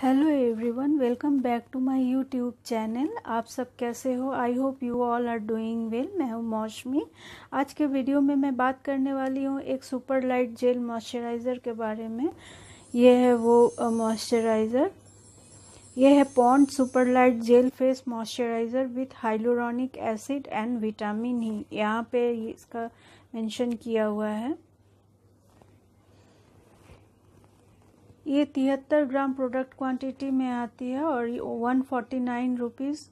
hello everyone welcome back to my YouTube channel आप सब कैसे हो I hope you all are doing well मैं हूँ मौसमी आज के वीडियो में मैं बात करने वाली हूँ एक सुपर लाइट जेल मॉइस्चराइज़र के बारे में ये है वो मॉइस्चराइज़र ये है Pond super light gel face moisturiser with hyaluronic acid and vitamin ही यहाँ पे इसका मेंशन किया हुआ है ये तिहत्तर ग्राम प्रोडक्ट क्वांटिटी में आती है और वन फोर्टी नाइन रुपीज़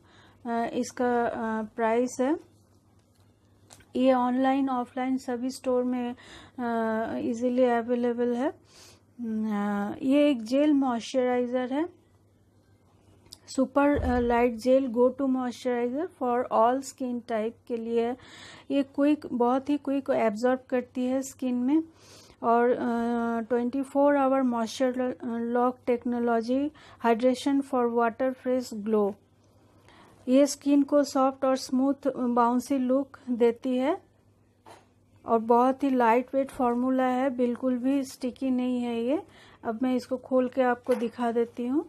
इसका प्राइस है ये ऑनलाइन ऑफलाइन सभी स्टोर में इजीली अवेलेबल है ये एक जेल मॉइस्चराइज़र है super light gel go to moisturiser for all skin type के लिए ये क्विक बहुत ही क्विक एब्जॉर्ब करती है स्किन में और twenty four hour moisture lock technology hydration for water fresh glow ये स्किन को सॉफ्ट और स्मूथ बाउंसी लुक देती है और बहुत ही लाइट वेट फार्मूला है बिल्कुल भी स्टिकी नहीं है ये अब मैं इसको खोल के आपको दिखा देती हूँ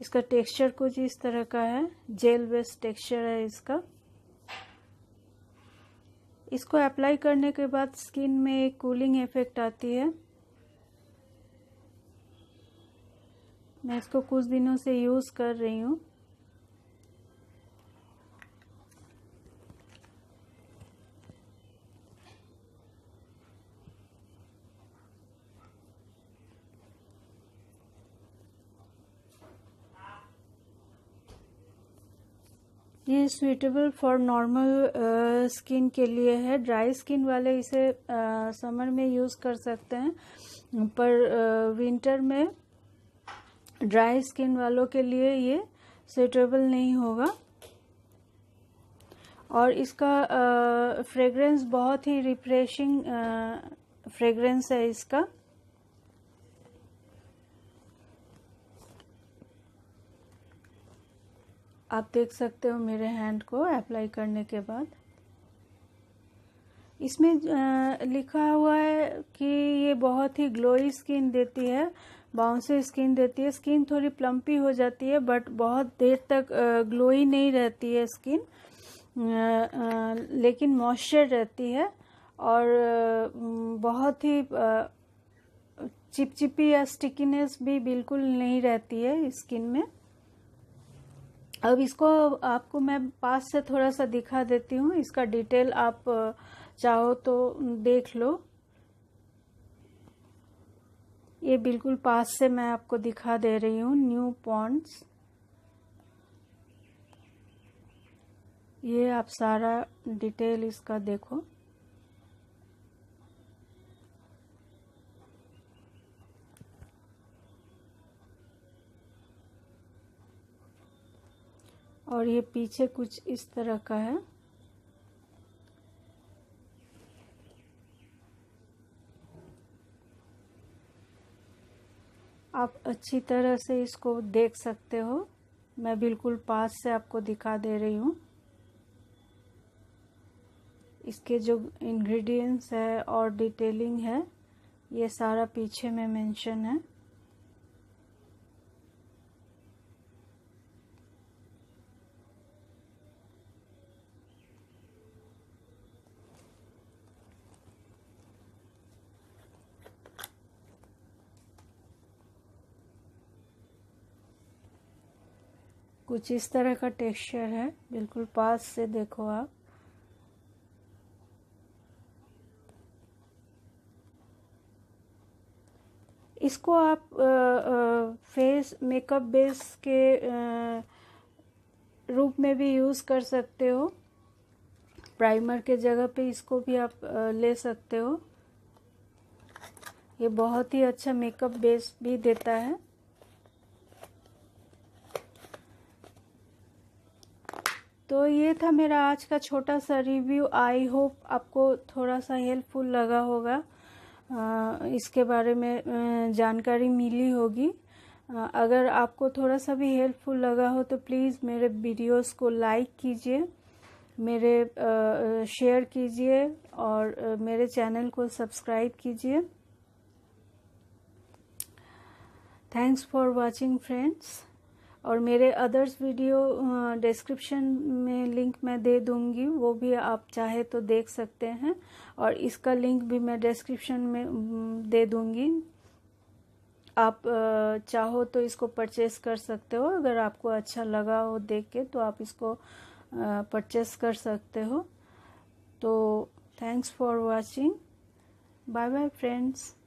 इसका टेक्सचर कुछ इस तरह का है जेल बेस्ड टेक्सचर है इसका इसको अप्लाई करने के बाद स्किन में एक कूलिंग इफेक्ट आती है मैं इसको कुछ दिनों से यूज़ कर रही हूँ ये सुइटेबल फॉर नॉर्मल स्किन के लिए है ड्राई स्किन वाले इसे समर uh, में यूज़ कर सकते हैं पर विंटर uh, में ड्राई स्किन वालों के लिए ये सुइटेबल नहीं होगा और इसका फ्रेगरेंस uh, बहुत ही रिफ्रेशिंग फ्रेगरेंस है इसका आप देख सकते हो मेरे हैंड को अप्लाई करने के बाद इसमें लिखा हुआ है कि ये बहुत ही ग्लोई स्किन देती है बाउंसी स्किन देती है स्किन थोड़ी प्लम्पी हो जाती है बट बहुत देर तक ग्लोई नहीं रहती है स्किन लेकिन मॉइस्चर रहती है और बहुत ही चिपचिपी या स्टिकीनेस भी बिल्कुल नहीं रहती है स्किन में अब इसको आपको मैं पास से थोड़ा सा दिखा देती हूँ इसका डिटेल आप चाहो तो देख लो ये बिल्कुल पास से मैं आपको दिखा दे रही हूँ न्यू पॉन्ट्स ये आप सारा डिटेल इसका देखो और ये पीछे कुछ इस तरह का है आप अच्छी तरह से इसको देख सकते हो मैं बिल्कुल पास से आपको दिखा दे रही हूँ इसके जो इंग्रेडिएंट्स है और डिटेलिंग है ये सारा पीछे में मेंशन है कुछ इस तरह का टेक्सचर है बिल्कुल पास से देखो आप इसको आप आ, आ, फेस मेकअप बेस के आ, रूप में भी यूज़ कर सकते हो प्राइमर के जगह पे इसको भी आप ले सकते हो ये बहुत ही अच्छा मेकअप बेस भी देता है तो ये था मेरा आज का छोटा सा रिव्यू आई होप आपको थोड़ा सा हेल्पफुल लगा होगा इसके बारे में जानकारी मिली होगी अगर आपको थोड़ा सा भी हेल्पफुल लगा हो तो प्लीज़ मेरे वीडियोस को लाइक कीजिए मेरे शेयर कीजिए और मेरे चैनल को सब्सक्राइब कीजिए थैंक्स फॉर वाचिंग फ्रेंड्स और मेरे अदर्स वीडियो डिस्क्रिप्शन में लिंक मैं दे दूंगी वो भी आप चाहे तो देख सकते हैं और इसका लिंक भी मैं डिस्क्रिप्शन में दे दूंगी आप चाहो तो इसको परचेस कर सकते हो अगर आपको अच्छा लगा हो देख के तो आप इसको परचेस कर सकते हो तो thanks for watching bye bye friends